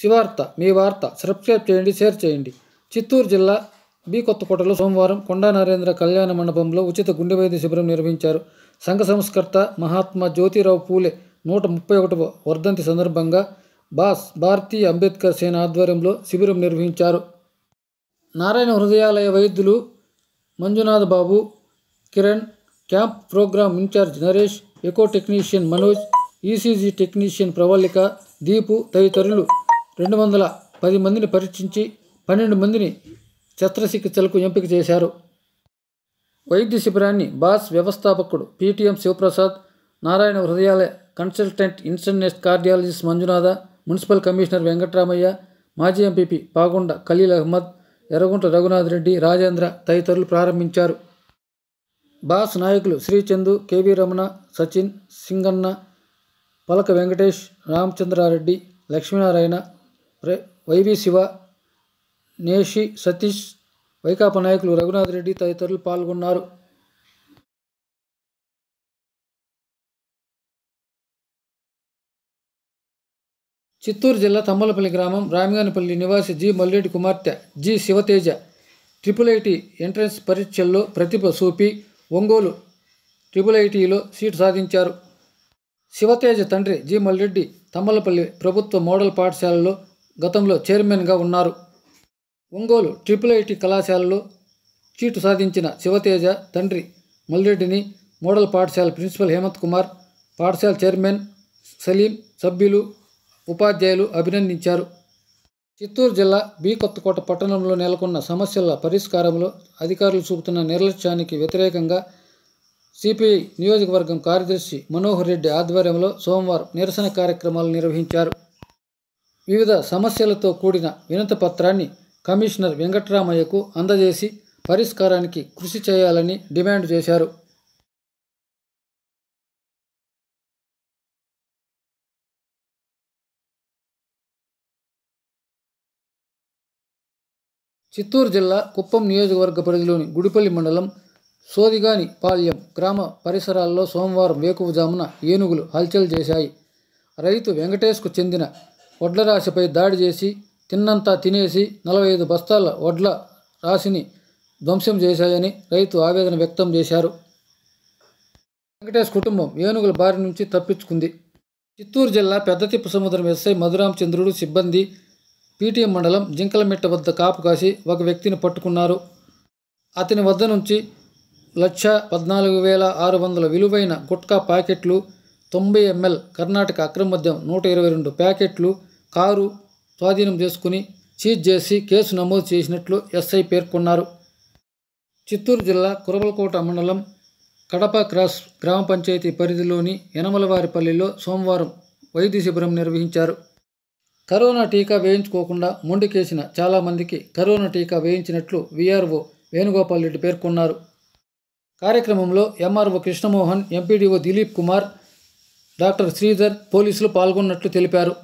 శివార్త మీ వార్త సబ్స్క్రైబ్ చేయండి షేర్ చేయండి చిత్తూరు జిల్లా బి కొత్తకోటలో సోమవారం కొండా నరేంద్ర కళ్యాణ మండపంలో ఉచిత గుండె వైద్య శిబిరం నిర్వహించారు సంఘ సంస్కర్త మహాత్మా జ్యోతిరావు పూలే నూట ముప్పై ఒకటవ వర్ధంతి సందర్భంగా బాస్ భారతీయ అంబేద్కర్ సేన ఆధ్వర్యంలో శిబిరం నిర్వహించారు నారాయణ హృదయాలయ వైద్యులు Manjunath Babu Kiran camp program incharge Naresh echo technician Manoj ECG technician Pravallika Deepu తదితరులు రెండు వందల పది మందిని పరీక్షించి పన్నెండు మందిని శస్త్రచికిత్సలకు ఎంపిక చేశారు వైద్య శిబిరాన్ని బాస్ వ్యవస్థాపకుడు పీటీఎం శివప్రసాద్ నారాయణ హృదయాలయ కన్సల్టెంట్ ఇన్సర్నెస్ట్ cardiologist Manjunatha municipal commissioner Venkataramayya మాజీ ఎంపీపీ పాగొండ ఖలీల్ అహ్మద్ ఎర్రగుంట రఘునాథ్ రెడ్డి రాజేంద్ర తదితరులు ప్రారంభించారు బాస్ నాయకులు శ్రీచందు కేవీ రమణ సచిన్ సింగన్న పలక వెంకటేష్ రామచంద్రారెడ్డి లక్ష్మీనారాయణ వైవి శివ నేషి సతీష్ వైకాపా నాయకులు రఘునాథ్ రెడ్డి తదితరులు పాల్గొన్నారు చిత్తూరు జిల్లా తమ్మలపల్లి గ్రామం రామగానపల్లి నివాసి జి మల్లెడ్డి కుమార్తె G Shivateja triple IT entrance పరీక్షల్లో ప్రతిభ చూపి ఒంగోలు ట్రిపుల్ ఐటీలో సీటు సాధించారు శివతేజ తండ్రి జి మల్లెడ్డి తమ్మలపల్లి ప్రభుత్వ మోడల్ పాఠశాలలో గతంలో చైర్మన్గా ఉన్నారు ఒంగోలు ట్రిపుల్ ఐటి కళాశాలలో చీటు సాధించిన శివతేజ తండ్రి మల్రెడ్డిని మోడల్ పాఠశాల ప్రిన్సిపల్ హేమంత్ కుమార్ పాఠశాల చైర్మన్ సలీం సభ్యులు ఉపాధ్యాయులు అభినందించారు చిత్తూరు జిల్లా బి కొత్తకోట పట్టణంలో నెలకొన్న సమస్యల పరిష్కారంలో అధికారులు చూపుతున్న నిర్లక్ష్యానికి వ్యతిరేకంగా సిపిఐ నియోజకవర్గం కార్యదర్శి మనోహర్ రెడ్డి ఆధ్వర్యంలో సోమవారం నిరసన కార్యక్రమాలు నిర్వహించారు వివిధ సమస్యలతో కూడిన పత్రాన్ని కమిషనర్ వెంకట్రామయ్యకు అందజేసి పరిష్కారానికి కృషి చేయాలని డిమాండ్ చేశారు చిత్తూరు జిల్లా కుప్పం నియోజకవర్గ పరిధిలోని గుడిపల్లి మండలం సోదిగాని పాల్యం గ్రామ పరిసరాల్లో సోమవారం వేకువజామున ఏనుగులు హల్చల్ చేశాయి రైతు వెంకటేష్కు చెందిన వడ్ల రాశిపై దాడి చేసి తిన్నంతా తినేసి నలభై ఐదు బస్తాల వడ్ల రాశిని ధ్వంసం చేశాయని రైతు ఆవేదన వ్యక్తం చేశారు వెంకటేష్ కుటుంబం ఏనుగుల బారి నుంచి తప్పించుకుంది చిత్తూరు జిల్లా పెద్దతిప్పు సముద్రం ఎస్ఐ మధురామచంద్రుడు సిబ్బంది పీటీఎం మండలం జింకలమిట్ట వద్ద కాపు కాసి ఒక వ్యక్తిని పట్టుకున్నారు అతని వద్ద నుంచి లక్ష పద్నాలుగు వేల ఆరు వందల విలువైన గుట్కా ప్యాకెట్లు తొంభై ఎంఎల్ కర్ణాటక అక్రమ మద్యం నూట ఇరవై రెండు ప్యాకెట్లు కారు స్వాధీనం చేసుకుని చీజ్ చేసి కేసు నమోదు చేసినట్లు ఎస్ఐ పేర్కొన్నారు చిత్తూరు జిల్లా కురబలకోట మండలం కడప క్రాస్ గ్రామ పంచాయతీ పరిధిలోని యనమలవారిపల్లిలో సోమవారం వైద్య శిబిరం నిర్వహించారు కరోనా టీకా వేయించుకోకుండా మొండికేసిన చాలామందికి కరోనా టీకా వేయించినట్లు వీఆర్ఓ వేణుగోపాల్ రెడ్డి పేర్కొన్నారు కార్యక్రమంలో MRO Krishnamohan MPDO Dilip Kumar doctor Sridhar పోలీసులు పాల్గొన్నట్లు తెలిపారు